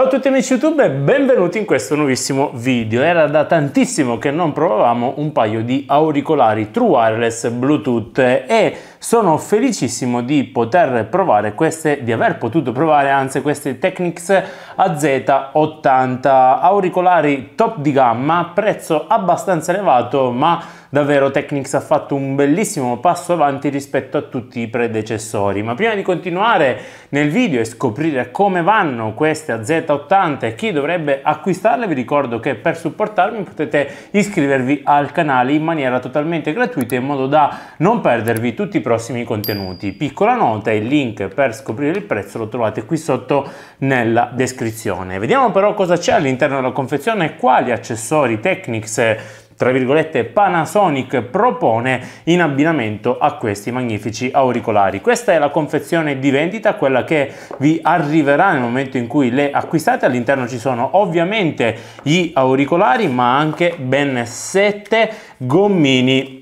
Ciao a tutti amici YouTube e benvenuti in questo nuovissimo video. Era da tantissimo che non provavamo un paio di auricolari True Wireless Bluetooth e sono felicissimo di poter provare queste, di aver potuto provare anzi queste Technics AZ80 auricolari top di gamma, prezzo abbastanza elevato ma Davvero Technics ha fatto un bellissimo passo avanti rispetto a tutti i predecessori. Ma prima di continuare nel video e scoprire come vanno queste AZ80 e chi dovrebbe acquistarle, vi ricordo che per supportarmi potete iscrivervi al canale in maniera totalmente gratuita in modo da non perdervi tutti i prossimi contenuti. Piccola nota, il link per scoprire il prezzo lo trovate qui sotto nella descrizione. Vediamo però cosa c'è all'interno della confezione e quali accessori Technics tra virgolette Panasonic propone in abbinamento a questi magnifici auricolari. Questa è la confezione di vendita, quella che vi arriverà nel momento in cui le acquistate. All'interno ci sono ovviamente gli auricolari ma anche ben 7 gommini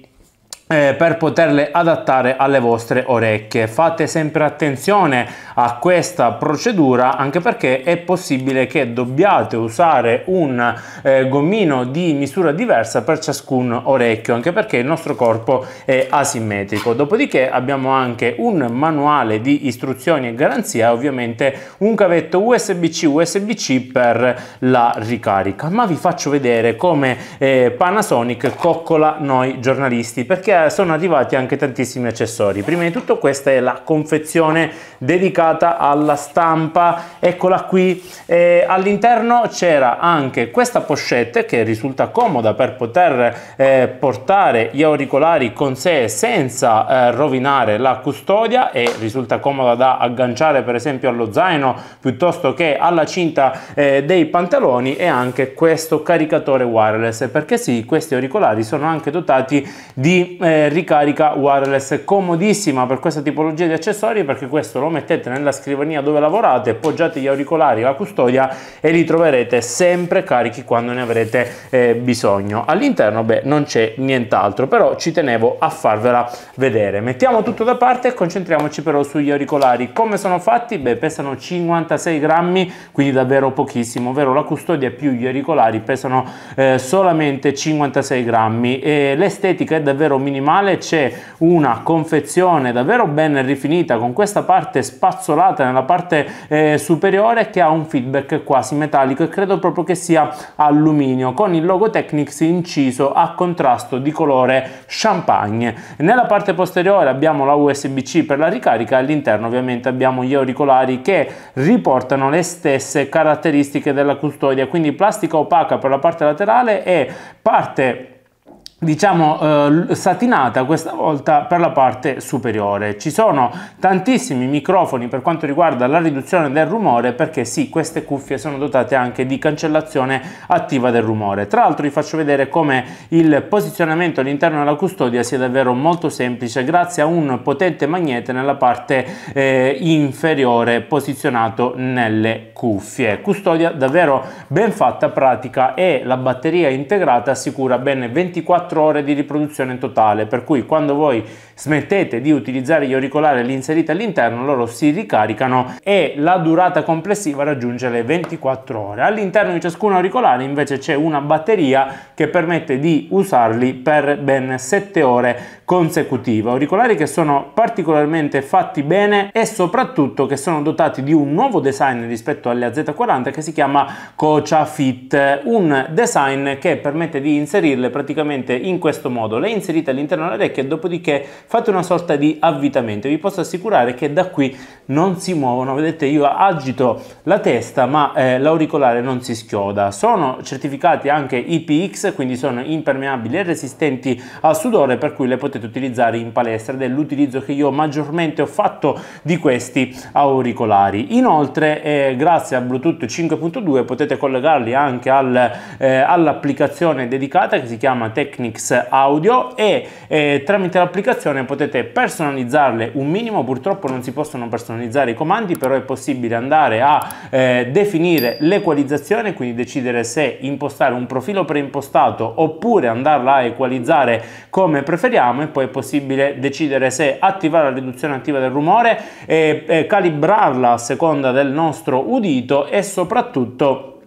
eh, per poterle adattare alle vostre orecchie fate sempre attenzione a questa procedura anche perché è possibile che dobbiate usare un eh, gommino di misura diversa per ciascun orecchio anche perché il nostro corpo è asimmetrico dopodiché abbiamo anche un manuale di istruzioni e garanzia ovviamente un cavetto usb-c usb-c per la ricarica ma vi faccio vedere come eh, Panasonic coccola noi giornalisti perché eh, sono arrivati anche tantissimi accessori. Prima di tutto questa è la confezione dedicata alla stampa, eccola qui. E eh, all'interno c'era anche questa pochette che risulta comoda per poter eh, portare gli auricolari con sé senza eh, rovinare la custodia e risulta comoda da agganciare per esempio allo zaino piuttosto che alla cinta eh, dei pantaloni e anche questo caricatore wireless perché sì questi auricolari sono anche dotati di eh, eh, ricarica wireless comodissima per questa tipologia di accessori perché questo lo mettete nella scrivania dove lavorate poggiate gli auricolari la custodia e li troverete sempre carichi quando ne avrete eh, bisogno all'interno beh non c'è nient'altro però ci tenevo a farvela vedere mettiamo tutto da parte e concentriamoci però sugli auricolari come sono fatti beh pesano 56 grammi quindi davvero pochissimo ovvero la custodia più gli auricolari pesano eh, solamente 56 grammi e l'estetica è davvero minima minimale c'è una confezione davvero ben rifinita con questa parte spazzolata nella parte eh, superiore che ha un feedback quasi metallico e credo proprio che sia alluminio con il logo Technics inciso a contrasto di colore champagne. Nella parte posteriore abbiamo la USB-C per la ricarica all'interno ovviamente abbiamo gli auricolari che riportano le stesse caratteristiche della custodia, quindi plastica opaca per la parte laterale e parte diciamo eh, satinata questa volta per la parte superiore ci sono tantissimi microfoni per quanto riguarda la riduzione del rumore perché sì queste cuffie sono dotate anche di cancellazione attiva del rumore tra l'altro vi faccio vedere come il posizionamento all'interno della custodia sia davvero molto semplice grazie a un potente magnete nella parte eh, inferiore posizionato nelle cuffie custodia davvero ben fatta pratica e la batteria integrata assicura ben 24 4 ore di riproduzione totale, per cui quando voi smettete di utilizzare gli auricolari e li inserite all'interno, loro si ricaricano e la durata complessiva raggiunge le 24 ore. All'interno di ciascun auricolare invece c'è una batteria che permette di usarli per ben 7 ore consecutive. Auricolari che sono particolarmente fatti bene e soprattutto che sono dotati di un nuovo design rispetto alle AZ40 che si chiama Cocha Fit, un design che permette di inserirle praticamente in questo modo, le inserite all'interno dell'orecchia e dopodiché fate una sorta di avvitamento. Vi posso assicurare che da qui non si muovono, vedete io agito la testa ma eh, l'auricolare non si schioda. Sono certificati anche IPX, quindi sono impermeabili e resistenti al sudore per cui le potete utilizzare in palestra ed è l'utilizzo che io maggiormente ho fatto di questi auricolari. Inoltre eh, grazie a Bluetooth 5.2 potete collegarli anche al, eh, all'applicazione dedicata che si chiama Tecnica mix audio e eh, tramite l'applicazione potete personalizzarle un minimo, purtroppo non si possono personalizzare i comandi, però è possibile andare a eh, definire l'equalizzazione, quindi decidere se impostare un profilo preimpostato oppure andarla a equalizzare come preferiamo e poi è possibile decidere se attivare la riduzione attiva del rumore, e, e calibrarla a seconda del nostro udito e soprattutto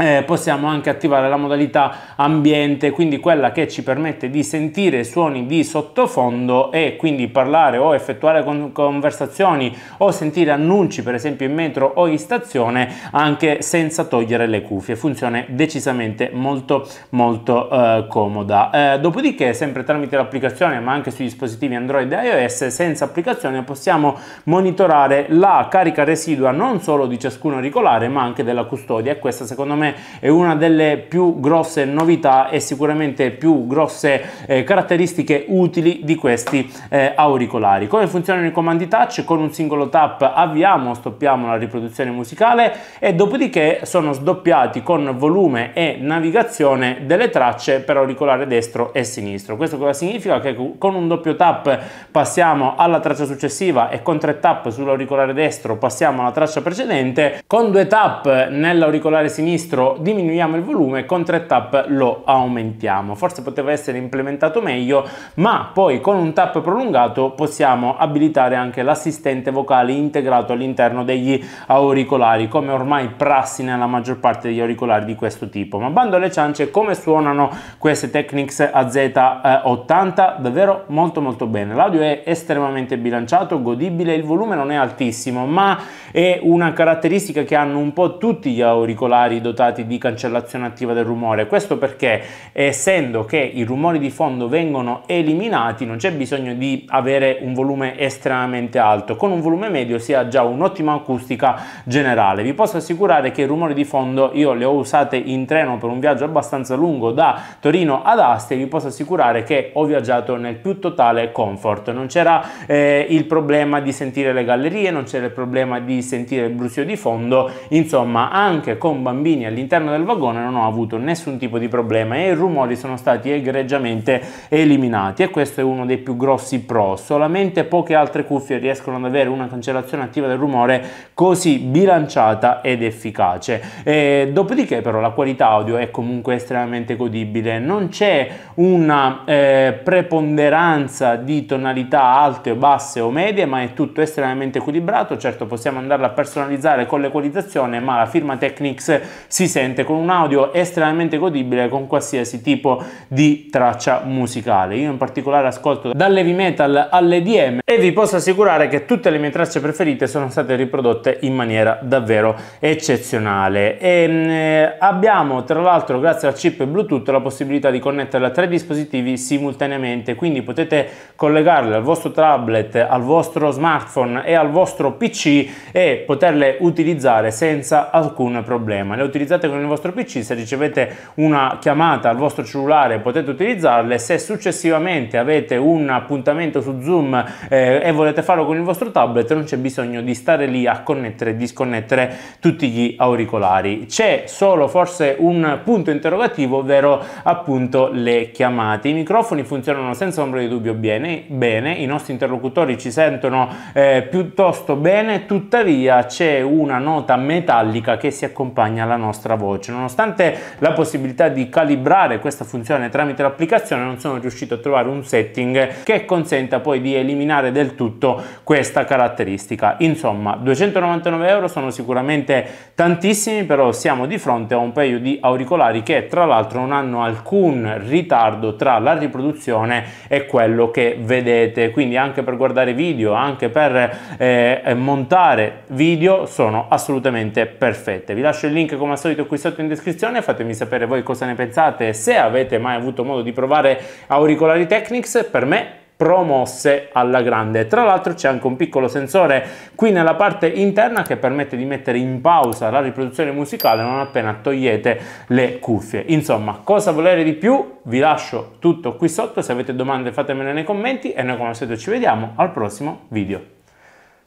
eh, possiamo anche attivare la modalità ambiente, quindi quella che ci permette di sentire suoni di sottofondo e quindi parlare o effettuare con conversazioni o sentire annunci per esempio in metro o in stazione anche senza togliere le cuffie. Funzione decisamente molto molto eh, comoda. Eh, dopodiché sempre tramite l'applicazione ma anche sui dispositivi Android e iOS senza applicazione possiamo monitorare la carica residua non solo di ciascun auricolare ma anche della custodia. e Questa secondo me è una delle più grosse novità e sicuramente più grosse eh, caratteristiche utili di questi eh, auricolari. Come funzionano i comandi touch? Con un singolo tap avviamo o stoppiamo la riproduzione musicale e dopodiché sono sdoppiati con volume e navigazione delle tracce per auricolare destro e sinistro. Questo cosa significa? Che con un doppio tap passiamo alla traccia successiva e con tre tap sull'auricolare destro passiamo alla traccia precedente, con due tap nell'auricolare sinistro registro diminuiamo il volume, con 3 tap lo aumentiamo. Forse poteva essere implementato meglio, ma poi con un tap prolungato possiamo abilitare anche l'assistente vocale integrato all'interno degli auricolari, come ormai prassi nella maggior parte degli auricolari di questo tipo. Ma bando alle ciance, come suonano queste Technics AZ80? Eh, Davvero molto molto bene. L'audio è estremamente bilanciato, godibile, il volume non è altissimo, ma è una caratteristica che hanno un po' tutti gli auricolari dotati risultati di cancellazione attiva del rumore. Questo perché eh, essendo che i rumori di fondo vengono eliminati non c'è bisogno di avere un volume estremamente alto, con un volume medio si ha già un'ottima acustica generale. Vi posso assicurare che i rumori di fondo io li ho usati in treno per un viaggio abbastanza lungo da Torino ad Asti e vi posso assicurare che ho viaggiato nel più totale comfort. Non c'era eh, il problema di sentire le gallerie, non c'era il problema di sentire il brusio di fondo, insomma anche con bambini all'interno del vagone non ho avuto nessun tipo di problema e i rumori sono stati egregiamente eliminati e questo è uno dei più grossi pro. Solamente poche altre cuffie riescono ad avere una cancellazione attiva del rumore così bilanciata ed efficace. E dopodiché però la qualità audio è comunque estremamente godibile, non c'è una eh, preponderanza di tonalità alte o basse o medie, ma è tutto estremamente equilibrato, certo possiamo andarla a personalizzare con l'equalizzazione, ma la firma Technics si si sente con un audio estremamente godibile con qualsiasi tipo di traccia musicale. Io in particolare ascolto dall'heavy metal all'EDM e vi posso assicurare che tutte le mie tracce preferite sono state riprodotte in maniera davvero eccezionale. E, ehm, mh, eh, abbiamo tra l'altro grazie al chip Bluetooth la possibilità di connetterla a tre dispositivi simultaneamente, quindi potete collegarle al vostro tablet, al vostro smartphone e al vostro PC e poterle utilizzare senza alcun problema. Le utilizzate utilizzate con il vostro PC, se ricevete una chiamata al vostro cellulare potete utilizzarle, se successivamente avete un appuntamento su Zoom eh, e volete farlo con il vostro tablet non c'è bisogno di stare lì a connettere e disconnettere tutti gli auricolari. C'è solo forse un punto interrogativo, ovvero appunto le chiamate. I microfoni funzionano senza ombra di dubbio bene, bene. i nostri interlocutori ci sentono eh, piuttosto bene, tuttavia c'è una nota metallica che si accompagna alla nostra nostra voce. Nonostante la possibilità di calibrare questa funzione tramite l'applicazione, non sono riuscito a trovare un setting che consenta poi di eliminare del tutto questa caratteristica. Insomma, 299 euro sono sicuramente tantissimi, però siamo di fronte a un paio di auricolari che tra l'altro non hanno alcun ritardo tra la riproduzione e quello che vedete. Quindi anche per guardare video, anche per eh, montare video sono assolutamente perfette. Vi lascio il link come al solito solito qui sotto in descrizione, fatemi sapere voi cosa ne pensate, se avete mai avuto modo di provare auricolari Technics, per me promosse alla grande. Tra l'altro c'è anche un piccolo sensore qui nella parte interna che permette di mettere in pausa la riproduzione musicale non appena togliete le cuffie. Insomma, cosa volere di più? Vi lascio tutto qui sotto, se avete domande fatemele nei commenti e noi come al solito ci vediamo al prossimo video.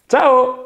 Ciao!